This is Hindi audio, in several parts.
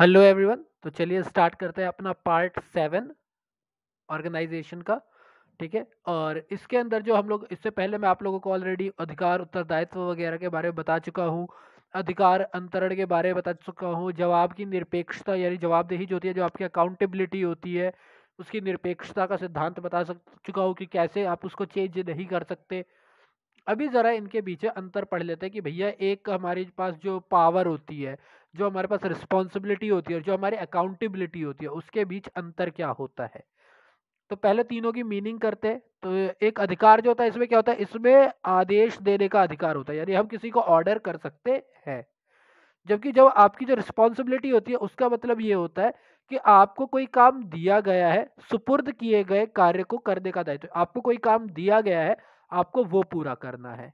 हेलो एवरीवन तो चलिए स्टार्ट करते हैं अपना पार्ट सेवन ऑर्गेनाइजेशन का ठीक है और इसके अंदर जो हम लोग इससे पहले मैं आप लोगों को ऑलरेडी अधिकार उत्तरदायित्व वगैरह के बारे में बता चुका हूँ अधिकार अंतरण के बारे में बता चुका हूँ जवाब की निरपेक्षता यानी जवाबदेही जो होती है जो आपकी अकाउंटेबिलिटी होती है उसकी निरपेक्षता का सिद्धांत बता सक चुका हूँ कि कैसे आप उसको चेंज नहीं कर सकते अभी ज़रा इनके बीच अंतर पढ़ लेते हैं कि भैया एक हमारे पास जो पावर होती है जो हमारे पास रिस्पॉन्सिबिलिटी होती है और जो हमारी अकाउंटेबिलिटी होती है उसके बीच अंतर क्या होता है तो पहले तीनों की मीनिंग करते हैं तो एक अधिकार जो होता है इसमें क्या होता है इसमें आदेश देने का अधिकार होता है यानी हम किसी को ऑर्डर कर सकते हैं जबकि जब आपकी जो रिस्पॉन्सिबिलिटी होती है उसका मतलब ये होता है कि आपको कोई काम दिया गया है सुपुर्द किए गए कार्य को करने का दायित्व तो आपको कोई काम दिया गया है आपको वो पूरा करना है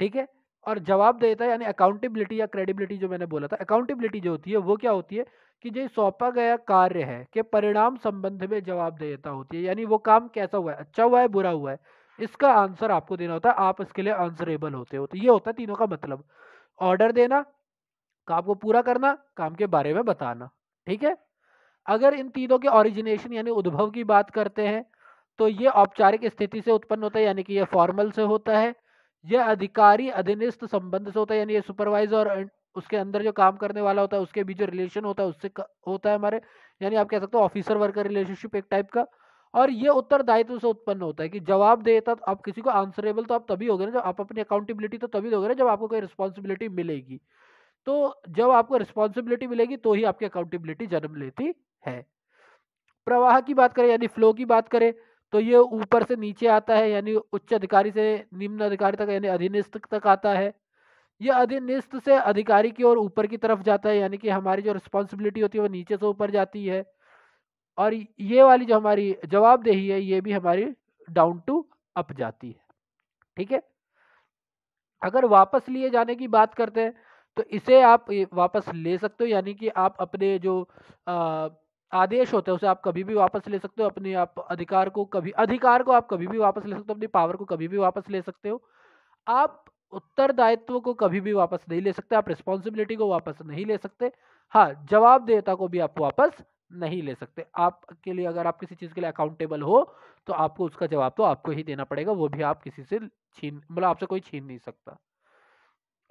ठीक है और जवाब देता है यानी अकाउंटेबिलिटी या क्रेडिबिलिटी जो मैंने बोला था अकाउंटेबिलिटी जो होती है वो क्या होती है कि जो सौंपा गया कार्य है के परिणाम संबंध में जवाब देता होती है यानी वो काम कैसा हुआ है अच्छा हुआ है बुरा हुआ है इसका आंसर आपको देना होता है आप इसके लिए आंसरेबल होते हो तो ये होता है तीनों का मतलब ऑर्डर देना काम को पूरा करना काम के बारे में बताना ठीक है अगर इन तीनों के ओरिजिनेशन यानी उद्भव की बात करते हैं तो ये औपचारिक स्थिति से उत्पन्न होता है यानी कि ये फॉर्मल से होता है यह अधिकारी अधीनस्थ संबंध से होता है यानी ये सुपरवाइजर और उसके अंदर जो काम करने वाला होता है उसके बीच जो रिलेशन होता है उससे होता है हमारे यानी आप कह सकते हो ऑफिसर वर्कर रिलेशनशिप एक टाइप का और ये उत्तरदायित्व से उत्पन्न होता है कि जवाब देता तो आप किसी को आंसरेबल तो आप तभी हो गए ना जब आप अपनी अकाउंटेबिलिटी तो तभी दोगे तो ना जब आपको कोई रिस्पॉन्सिबिलिटी मिलेगी तो जब आपको रिस्पॉन्सिबिलिटी मिलेगी तो ही आपकी अकाउंटेबिलिटी जन्म लेती है प्रवाह की बात करें यानी फ्लो की बात करें तो ये ऊपर से नीचे आता है यानी उच्च अधिकारी से निम्न अधिकारी तक यानी अधीनस्थ तक आता है यह अधीनस्थ से अधिकारी की ओर ऊपर की तरफ जाता है यानी कि हमारी जो रिस्पॉन्सिबिलिटी होती है वो नीचे से ऊपर जाती है और ये वाली जो हमारी जवाबदेही है ये भी हमारी डाउन टू अप जाती है ठीक है अगर वापस लिए जाने की बात करते हैं तो इसे आप वापस ले सकते हो यानी कि आप अपने जो आ, आदेश होता है उसे आप कभी भी वापस ले सकते हो अपने आप अधिकार को कभी अधिकार को आप कभी भी वापस ले सकते हो अपनी पावर को कभी भी वापस ले सकते हो आप उत्तरदायित्व को कभी भी वापस नहीं ले सकते आप रिस्पॉन्सिबिलिटी को वापस नहीं ले सकते हाँ जवाबदेहता को भी आप वापस नहीं ले सकते आपके लिए अगर आप किसी चीज़ के लिए अकाउंटेबल हो तो आपको उसका जवाब तो आपको ही देना पड़ेगा वो भी आप किसी से छीन मतलब आपसे कोई छीन नहीं सकता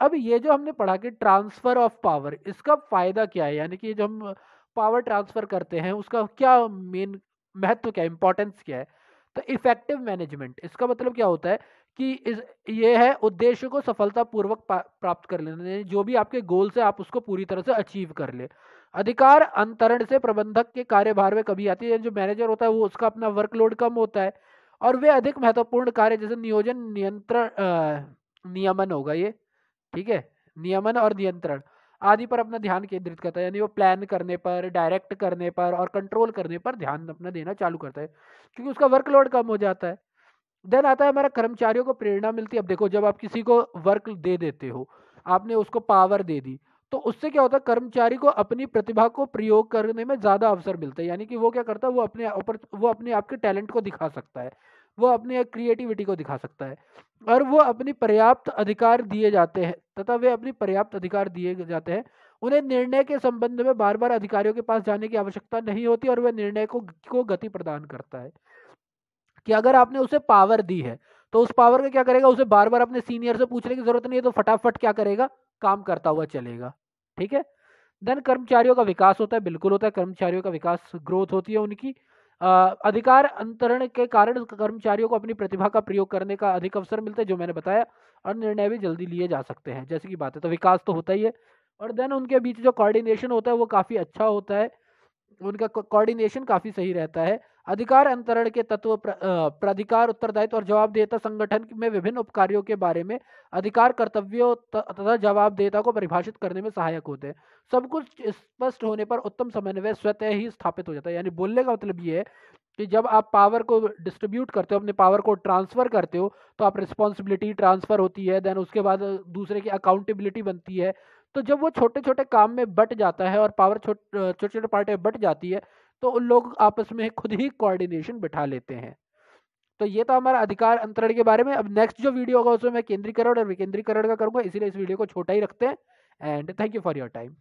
अब ये जो हमने पढ़ा कि ट्रांसफ़र ऑफ पावर इसका फ़ायदा क्या है यानी कि जो हम पावर ट्रांसफ़र करते हैं उसका क्या मेन महत्व क्या इंपॉर्टेंस क्या है तो इफेक्टिव मैनेजमेंट इसका मतलब क्या होता है कि इस ये है उद्देश्य को सफलतापूर्वक प्राप्त कर लेने जो भी आपके गोल से आप उसको पूरी तरह से अचीव कर ले अधिकार अंतरण से प्रबंधक के कार्यभार में कभी आती है जो मैनेजर होता है वो उसका अपना वर्कलोड कम होता है और वे अधिक महत्वपूर्ण कार्य जैसे नियोजन नियंत्रण नियमन होगा ये ठीक है नियमन और नियंत्रण आदि पर अपना ध्यान केंद्रित करता है यानी वो प्लान करने पर डायरेक्ट करने पर और कंट्रोल करने पर ध्यान अपना देना चालू करता है क्योंकि उसका वर्कलोड कम हो जाता है देन आता है हमारा कर्मचारियों को प्रेरणा मिलती है अब देखो जब आप किसी को वर्क दे देते हो आपने उसको पावर दे दी तो उससे क्या होता है कर्मचारी को अपनी प्रतिभा को प्रयोग करने में ज़्यादा अवसर मिलता है यानी कि वो क्या करता है वो अपने ऊपर वो अपने आपके टैलेंट को दिखा सकता है वो अपनी क्रिएटिविटी को दिखा सकता है और वो अपनी पर्याप्त अधिकार दिए जाते हैं तथा वे अपनी पर्याप्त अधिकार दिए जाते हैं उन्हें निर्णय के संबंध में बार बार अधिकारियों के पास जाने की आवश्यकता नहीं होती और वह निर्णय को को गति प्रदान करता है कि अगर आपने उसे पावर दी है तो उस पावर का क्या करेगा उसे बार बार अपने सीनियर से पूछने की जरूरत नहीं है तो फटाफट क्या करेगा काम करता हुआ चलेगा ठीक है देन कर्मचारियों का विकास होता है बिल्कुल होता है कर्मचारियों का विकास ग्रोथ होती है उनकी अधिकार अंतरण के कारण कर्मचारियों को अपनी प्रतिभा का प्रयोग करने का अधिक अवसर मिलता है जो मैंने बताया और निर्णय भी जल्दी लिए जा सकते हैं जैसे की बात है तो विकास तो होता ही है और देन उनके बीच जो कोऑर्डिनेशन होता है वो काफ़ी अच्छा होता है उनका कोऑर्डिनेशन काफ़ी सही रहता है अधिकार अंतरण के तत्व प्राधिकार उत्तरदायित्व और जवाबदेहता संगठन में विभिन्न उपकार्यों के बारे में अधिकार कर्तव्यों तथा जवाबदेहता को परिभाषित करने में सहायक होते हैं सब कुछ स्पष्ट होने पर उत्तम समन्वय स्वतः ही स्थापित हो जाता है यानी बोलने का मतलब ये है कि जब आप पावर को डिस्ट्रीब्यूट करते हो अपने पावर को ट्रांसफ़र करते हो तो आप रिस्पॉन्सिबिलिटी ट्रांसफ़र होती है देन उसके बाद दूसरे की अकाउंटेबिलिटी बनती है तो जब वो छोटे छोटे काम में बट जाता है और पावर छोटे छोटे पार्ट में बट जाती है तो उन लोग आपस में खुद ही कोऑर्डिनेशन बिठा लेते हैं तो ये तो हमारा अधिकार अंतरण के बारे में अब नेक्स्ट जो वीडियो होगा उसमें मैं केंद्रीकरण और विकेंद्रीकरण का करूंगा इसीलिए इस वीडियो को छोटा ही रखते हैं and thank you for your time